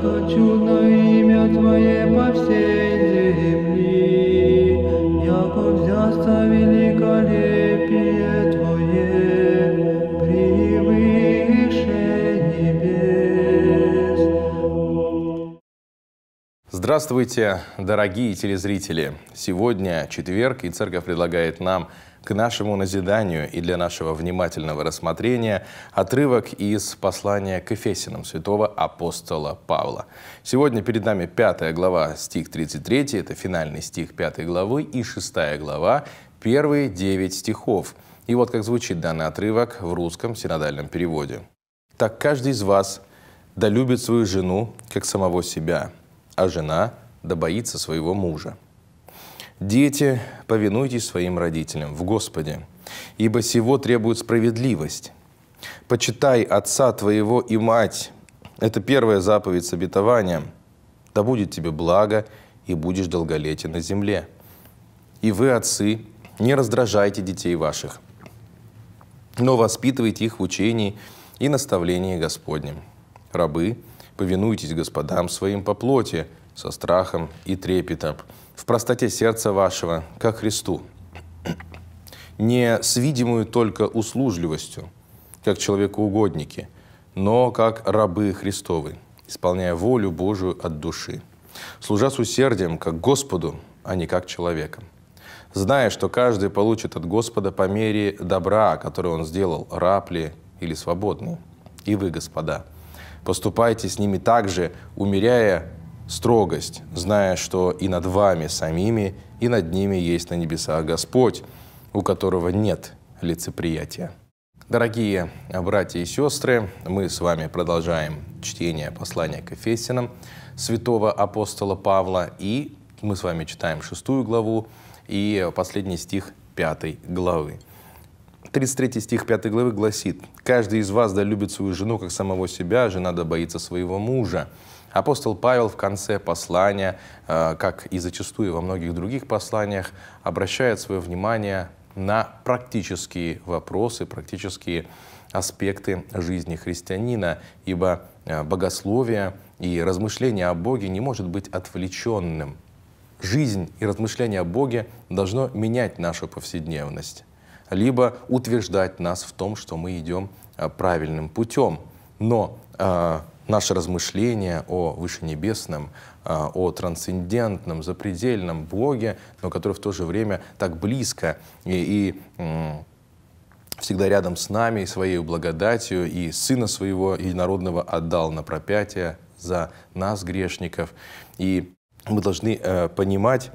хочу на имя Твое по всей земли, яко взяться великолепие Твое, превыше небес. Здравствуйте, дорогие телезрители! Сегодня четверг, и Церковь предлагает нам – к нашему назиданию и для нашего внимательного рассмотрения отрывок из послания к Эфесиным святого апостола Павла. Сегодня перед нами 5 глава, стих 33, это финальный стих 5 главы, и 6 глава, первые 9 стихов. И вот как звучит данный отрывок в русском синодальном переводе. «Так каждый из вас долюбит свою жену, как самого себя, а жена да боится своего мужа». Дети, повинуйтесь своим родителям в Господе, ибо сего требует справедливость. Почитай отца твоего и мать. Это первая заповедь с обетованием. Да будет тебе благо, и будешь долголетен на земле. И вы, отцы, не раздражайте детей ваших, но воспитывайте их в учении и наставлении Господнем. Рабы, повинуйтесь господам своим по плоти – со страхом и трепетом, в простоте сердца вашего, как Христу, не с видимую только услужливостью, как человекоугодники, но как рабы Христовы, исполняя волю Божию от души, служа с усердием, как Господу, а не как человеком, зная, что каждый получит от Господа по мере добра, которое он сделал, раб ли или свободный. И вы, господа, поступайте с ними также, умеряя строгость, зная, что и над вами самими, и над ними есть на небесах Господь, у которого нет лицеприятия. Дорогие братья и сестры, мы с вами продолжаем чтение послания к Эфесинам святого апостола Павла, и мы с вами читаем шестую главу и последний стих пятой главы. 33 стих 5 главы гласит, «Каждый из вас долюбит свою жену, как самого себя, жена да боится своего мужа, Апостол Павел в конце послания, э, как и зачастую во многих других посланиях, обращает свое внимание на практические вопросы, практические аспекты жизни христианина, ибо э, богословие и размышление о Боге не может быть отвлеченным. Жизнь и размышление о Боге должно менять нашу повседневность, либо утверждать нас в том, что мы идем э, правильным путем. Но Наши размышления о вышенебесном, а, о трансцендентном, запредельном Боге, но который в то же время так близко и, и всегда рядом с нами, и своей благодатью, и Сына Своего Единородного отдал на пропятие за нас, грешников. И мы должны э, понимать,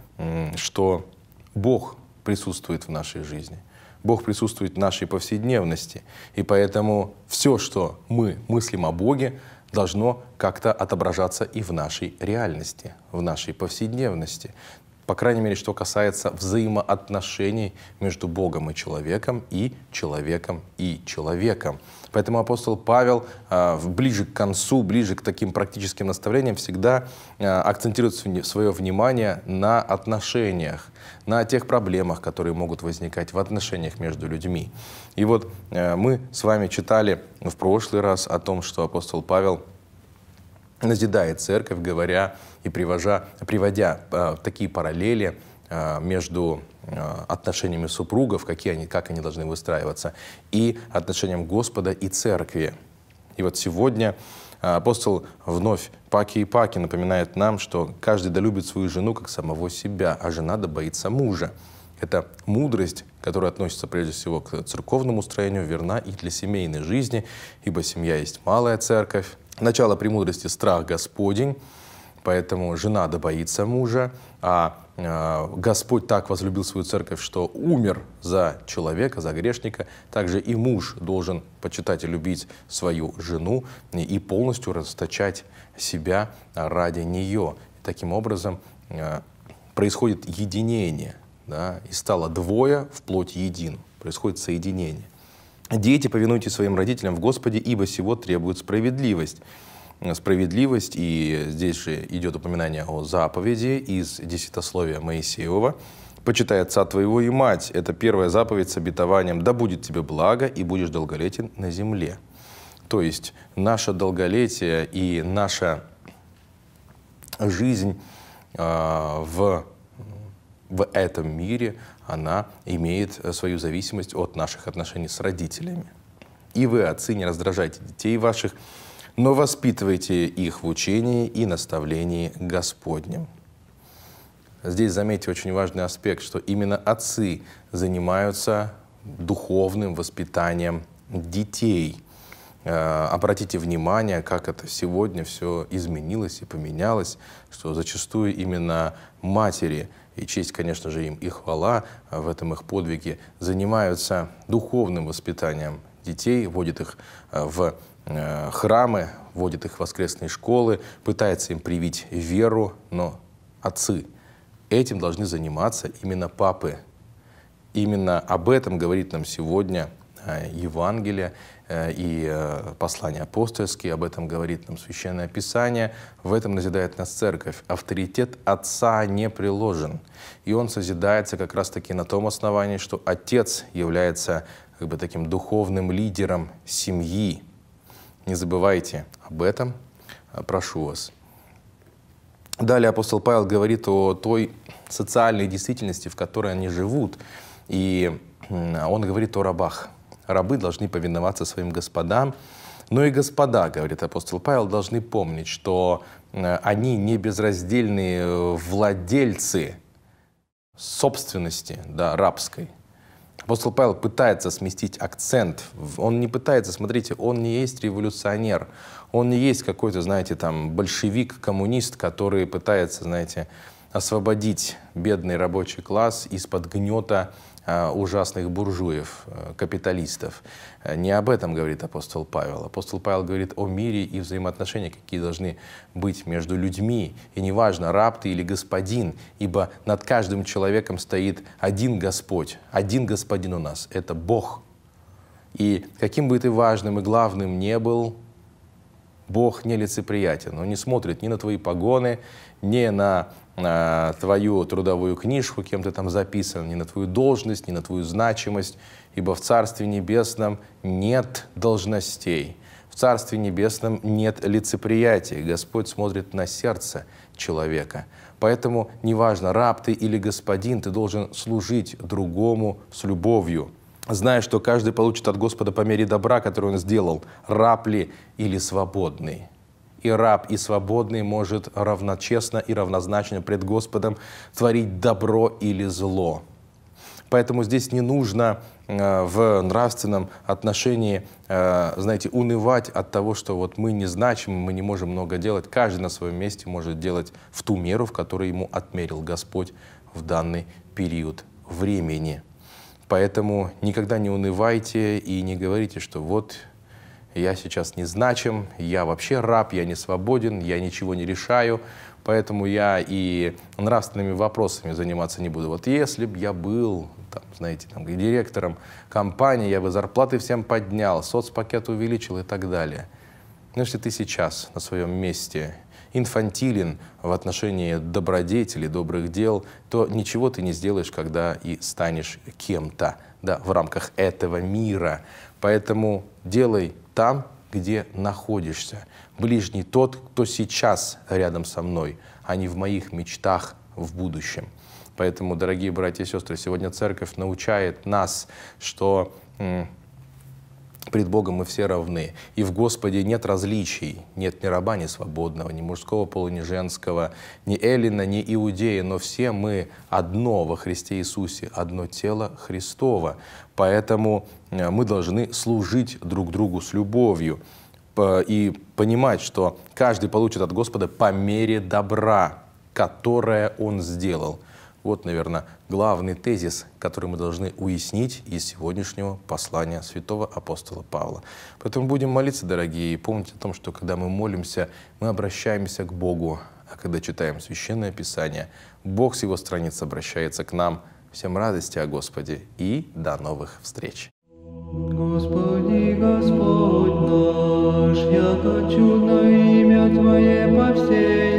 что Бог присутствует в нашей жизни. Бог присутствует в нашей повседневности. И поэтому все, что мы мыслим о Боге, должно как-то отображаться и в нашей реальности, в нашей повседневности по крайней мере, что касается взаимоотношений между Богом и человеком, и человеком и человеком. Поэтому апостол Павел а, ближе к концу, ближе к таким практическим наставлениям всегда а, акцентирует свое внимание на отношениях, на тех проблемах, которые могут возникать в отношениях между людьми. И вот а, мы с вами читали в прошлый раз о том, что апостол Павел – назидает церковь, говоря и привожа, приводя э, такие параллели э, между а, отношениями супругов, какие они, как они должны выстраиваться, и отношениям Господа и церкви. И вот сегодня апостол вновь паки и паки напоминает нам, что каждый долюбит свою жену как самого себя, а жена да боится мужа. Это мудрость, которая относится прежде всего к церковному строению, верна и для семейной жизни, ибо семья есть малая церковь, Начало премудрости – страх Господень, поэтому жена да боится мужа, а, а Господь так возлюбил свою церковь, что умер за человека, за грешника. Также и муж должен почитать и любить свою жену и полностью расточать себя ради нее. И таким образом э, происходит единение, да, и стало двое в плоть един, происходит соединение. «Дети, повинуйтесь своим родителям в Господе, ибо всего требует справедливость» справедливость, и здесь же идет упоминание о заповеди из десятословия Моисеева. «Почитай отца твоего и мать» — это первая заповедь с обетованием «Да будет тебе благо, и будешь долголетен на земле». То есть наше долголетие и наша жизнь э, в, в этом мире — она имеет э, свою зависимость от наших отношений с родителями. И вы, отцы, не раздражайте детей ваших, но воспитывайте их в учении и наставлении Господнем. Здесь, заметьте, очень важный аспект, что именно отцы занимаются духовным воспитанием детей. Э, обратите внимание, как это сегодня все изменилось и поменялось, что зачастую именно матери – и честь, конечно же, им и хвала а, в этом их подвиге, занимаются духовным воспитанием детей, вводят их а, в э, храмы, вводят их в воскресные школы, пытается им привить веру, но отцы этим должны заниматься именно папы. Именно об этом говорит нам сегодня Э, Евангелие э, и э, послания апостольские, об этом говорит нам Священное Писание, в этом назидает нас Церковь. Авторитет Отца не приложен, и он созидается как раз-таки на том основании, что Отец является как бы таким духовным лидером семьи. Не забывайте об этом, прошу вас. Далее апостол Павел говорит о той социальной действительности, в которой они живут, и он говорит о рабах – рабы должны повиноваться своим господам. Но ну и господа, говорит апостол Павел, должны помнить, что э, они не безраздельные э, владельцы собственности да, рабской. Апостол Павел пытается сместить акцент. Он не пытается, смотрите, он не есть революционер. Он не есть какой-то, знаете, там, большевик-коммунист, который пытается, знаете, освободить бедный рабочий класс из-под гнета а, ужасных буржуев, э, капиталистов. Э, не об этом говорит апостол Павел. Апостол Павел говорит о мире и взаимоотношениях, какие должны быть между людьми. И неважно, раб ты или господин, ибо над каждым человеком стоит один Господь, один Господин у нас – это Бог. И каким бы ты важным и главным не был, Бог нелицеприятен, Он не смотрит ни на твои погоны, ни на э, твою трудовую книжку, кем ты там записан, ни на твою должность, ни на твою значимость, ибо в Царстве Небесном нет должностей, в Царстве Небесном нет лицеприятий, Господь смотрит на сердце человека. Поэтому неважно, раб ты или господин, ты должен служить другому с любовью – зная, что каждый получит от Господа по мере добра, который он сделал, раб ли или свободный. И раб, и свободный может равночестно и равнозначно пред Господом творить добро или зло. Поэтому здесь не нужно э, в нравственном отношении, э, знаете, унывать от того, что вот мы незначимы, мы не можем много делать. Каждый на своем месте может делать в ту меру, в которой ему отмерил Господь в данный период времени. Поэтому никогда не унывайте и не говорите, что вот я сейчас не значим, я вообще раб, я не свободен, я ничего не решаю, поэтому я и нравственными вопросами заниматься не буду. Вот если бы я был, там, знаете, там, директором компании, я бы зарплаты всем поднял, соцпакет увеличил и так далее. Но ну, если ты сейчас на своем месте инфантилен в отношении добродетелей, добрых дел, то ничего ты не сделаешь, когда и станешь кем-то да, в рамках этого мира. Поэтому делай там, где находишься. Ближний тот, кто сейчас рядом со мной, а не в моих мечтах в будущем. Поэтому, дорогие братья и сестры, сегодня церковь научает нас, что Пред Богом мы все равны. И в Господе нет различий. Нет ни раба, ни свободного, ни мужского пола, ни женского, ни эллина, ни иудея. Но все мы одно во Христе Иисусе, одно тело Христово. Поэтому э, мы должны служить друг другу с любовью и понимать, что каждый получит от Господа по мере добра, которое он сделал – вот, наверное, главный тезис, который мы должны уяснить из сегодняшнего послания святого апостола Павла. Поэтому будем молиться, дорогие, и помните о том, что когда мы молимся, мы обращаемся к Богу, а когда читаем Священное Писание, Бог с его страниц обращается к нам. Всем радости о Господе и до новых встреч! Господи, Господь наш, я хочу на имя Твое по